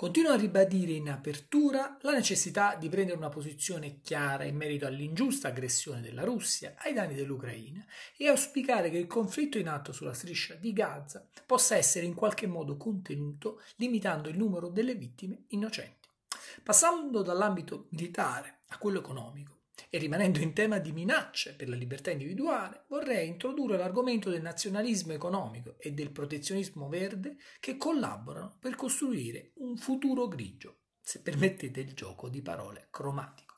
Continuo a ribadire in apertura la necessità di prendere una posizione chiara in merito all'ingiusta aggressione della Russia ai danni dell'Ucraina e auspicare che il conflitto in atto sulla striscia di Gaza possa essere in qualche modo contenuto limitando il numero delle vittime innocenti. Passando dall'ambito militare a quello economico, e rimanendo in tema di minacce per la libertà individuale, vorrei introdurre l'argomento del nazionalismo economico e del protezionismo verde che collaborano per costruire un futuro grigio, se permettete il gioco di parole cromatico.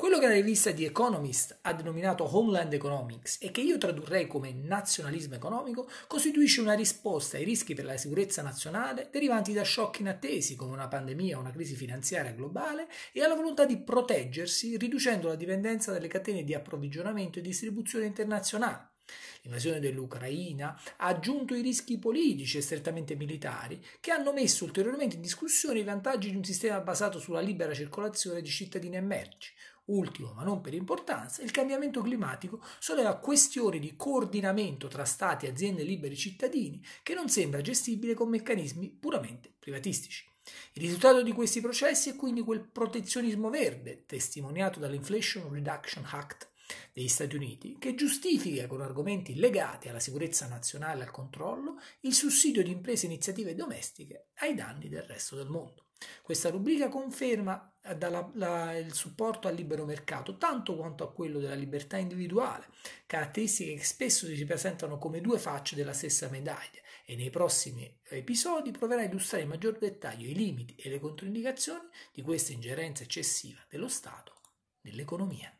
Quello che la rivista The Economist ha denominato Homeland Economics e che io tradurrei come nazionalismo economico costituisce una risposta ai rischi per la sicurezza nazionale derivanti da shock inattesi come una pandemia o una crisi finanziaria globale e alla volontà di proteggersi riducendo la dipendenza dalle catene di approvvigionamento e distribuzione internazionale. L'invasione dell'Ucraina ha aggiunto i rischi politici e strettamente militari che hanno messo ulteriormente in discussione i vantaggi di un sistema basato sulla libera circolazione di cittadini e merci, Ultimo, ma non per importanza, il cambiamento climatico solleva questioni di coordinamento tra stati, aziende, liberi cittadini che non sembra gestibile con meccanismi puramente privatistici. Il risultato di questi processi è quindi quel protezionismo verde, testimoniato dall'Inflation Reduction Act degli Stati Uniti, che giustifica con argomenti legati alla sicurezza nazionale e al controllo il sussidio di imprese e iniziative domestiche ai danni del resto del mondo. Questa rubrica conferma eh, dalla, la, il supporto al libero mercato tanto quanto a quello della libertà individuale, caratteristiche che spesso si presentano come due facce della stessa medaglia e nei prossimi episodi proverà a illustrare in maggior dettaglio i limiti e le controindicazioni di questa ingerenza eccessiva dello Stato nell'economia.